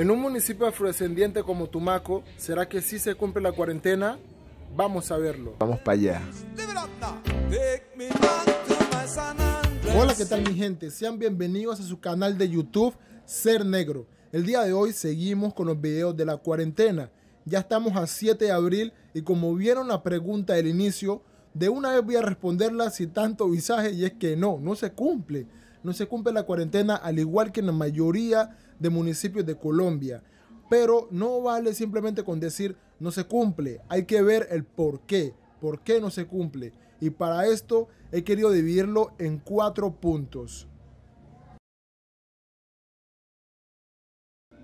En un municipio afrodescendiente como Tumaco, ¿será que sí se cumple la cuarentena? Vamos a verlo. Vamos para allá. Hola, ¿qué tal mi gente? Sean bienvenidos a su canal de YouTube Ser Negro. El día de hoy seguimos con los videos de la cuarentena. Ya estamos a 7 de abril y como vieron la pregunta del inicio, de una vez voy a responderla sin tanto visaje y es que no, no se cumple no se cumple la cuarentena al igual que en la mayoría de municipios de Colombia. Pero no vale simplemente con decir no se cumple, hay que ver el por qué, por qué no se cumple. Y para esto he querido dividirlo en cuatro puntos.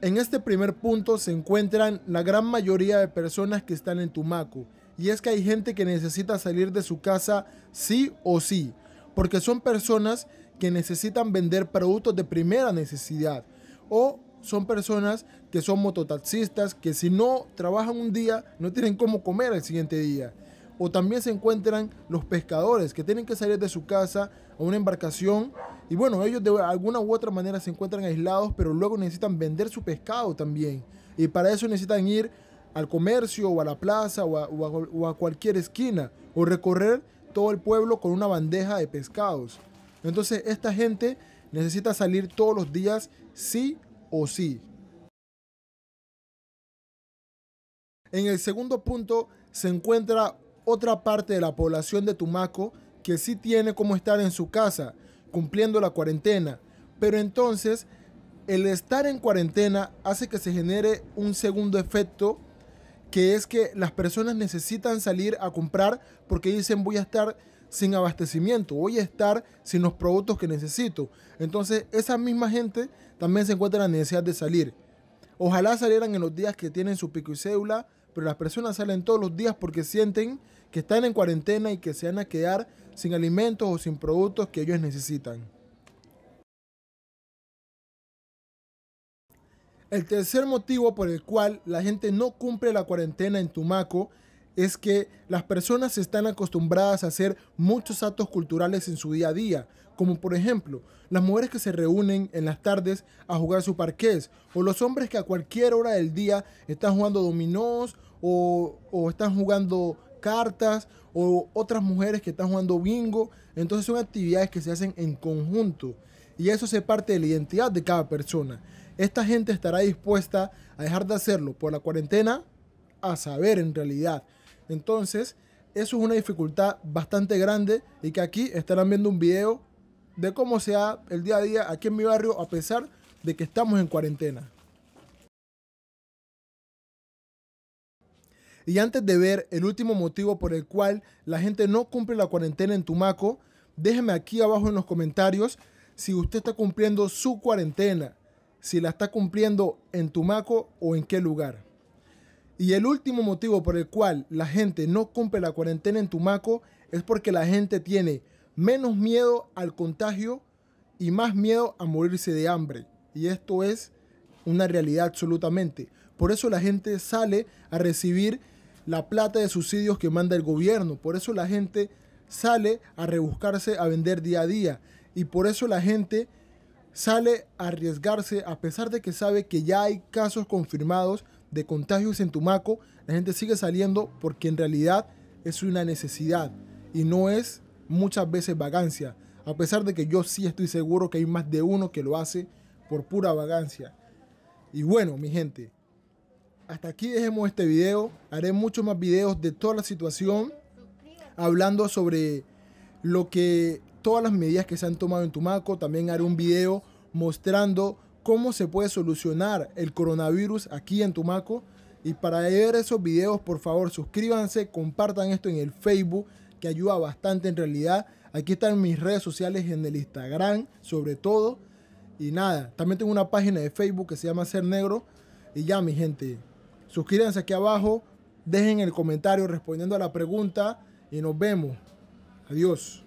En este primer punto se encuentran la gran mayoría de personas que están en Tumaco, y es que hay gente que necesita salir de su casa sí o sí, porque son personas que necesitan vender productos de primera necesidad o son personas que son mototaxistas que si no trabajan un día no tienen cómo comer el siguiente día. O también se encuentran los pescadores que tienen que salir de su casa a una embarcación y bueno, ellos de alguna u otra manera se encuentran aislados pero luego necesitan vender su pescado también. Y para eso necesitan ir al comercio o a la plaza o a, o a cualquier esquina o recorrer todo el pueblo con una bandeja de pescados. Entonces esta gente necesita salir todos los días sí o sí. En el segundo punto se encuentra otra parte de la población de Tumaco que sí tiene como estar en su casa, cumpliendo la cuarentena. Pero entonces, el estar en cuarentena hace que se genere un segundo efecto, que es que las personas necesitan salir a comprar porque dicen voy a estar sin abastecimiento, voy a estar sin los productos que necesito. Entonces esa misma gente también se encuentra en la necesidad de salir. Ojalá salieran en los días que tienen su pico y cédula, pero las personas salen todos los días porque sienten que están en cuarentena y que se van a quedar sin alimentos o sin productos que ellos necesitan. El tercer motivo por el cual la gente no cumple la cuarentena en Tumaco es que las personas están acostumbradas a hacer muchos actos culturales en su día a día, como por ejemplo las mujeres que se reúnen en las tardes a jugar su parqués, o los hombres que a cualquier hora del día están jugando dominós o, o están jugando cartas o otras mujeres que están jugando bingo. Entonces son actividades que se hacen en conjunto y eso se parte de la identidad de cada persona. Esta gente estará dispuesta a dejar de hacerlo por la cuarentena a saber en realidad. Entonces, eso es una dificultad bastante grande y que aquí estarán viendo un video de cómo se el día a día aquí en mi barrio a pesar de que estamos en cuarentena. Y antes de ver el último motivo por el cual la gente no cumple la cuarentena en Tumaco, déjeme aquí abajo en los comentarios si usted está cumpliendo su cuarentena, si la está cumpliendo en Tumaco o en qué lugar. Y el último motivo por el cual la gente no cumple la cuarentena en Tumaco es porque la gente tiene menos miedo al contagio y más miedo a morirse de hambre. Y esto es una realidad absolutamente. Por eso la gente sale a recibir la plata de subsidios que manda el gobierno. Por eso la gente sale a rebuscarse, a vender día a día. Y por eso la gente sale a arriesgarse a pesar de que sabe que ya hay casos confirmados de contagios en Tumaco, la gente sigue saliendo porque en realidad es una necesidad y no es muchas veces vagancia. A pesar de que yo sí estoy seguro que hay más de uno que lo hace por pura vagancia. Y bueno, mi gente, hasta aquí dejemos este video. Haré muchos más videos de toda la situación, hablando sobre lo que todas las medidas que se han tomado en Tumaco. También haré un video mostrando cómo se puede solucionar el coronavirus aquí en Tumaco. Y para ver esos videos, por favor, suscríbanse, compartan esto en el Facebook, que ayuda bastante en realidad. Aquí están mis redes sociales en el Instagram, sobre todo. Y nada, también tengo una página de Facebook que se llama Ser Negro. Y ya, mi gente, suscríbanse aquí abajo, dejen el comentario respondiendo a la pregunta y nos vemos. Adiós.